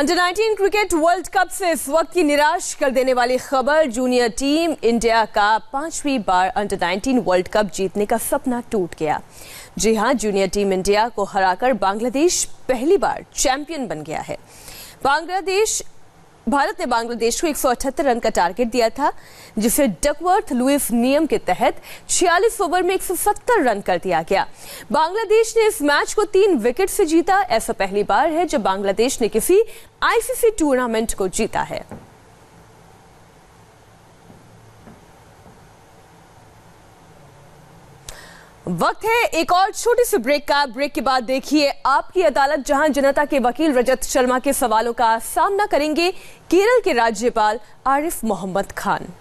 under 19 cricket world cup से इस वक्त की निराश कर देने वाली खबर जूनियर टीम इंडिया का पांचवी बार अंडर 19 वर्ल्ड कप जीतने का सपना टूट गया जी हां जूनियर टीम इंडिया को हराकर बांग्लादेश पहली बार चैंपियन बन गया है बांग्लादेश भारत ने बांग्लादेश को एक रन का टारगेट दिया था जिसे डकवर्थ लुइस नियम के तहत छियालीस ओवर में एक रन कर दिया गया बांग्लादेश ने इस मैच को तीन विकेट से जीता ऐसा पहली बार है जब बांग्लादेश ने किसी आईसीसी टूर्नामेंट को जीता है वक्त है एक और छोटी सी ब्रेक का ब्रेक के बाद देखिए आपकी अदालत जहां जनता के वकील रजत शर्मा के सवालों का सामना करेंगे केरल के राज्यपाल आरिफ मोहम्मद खान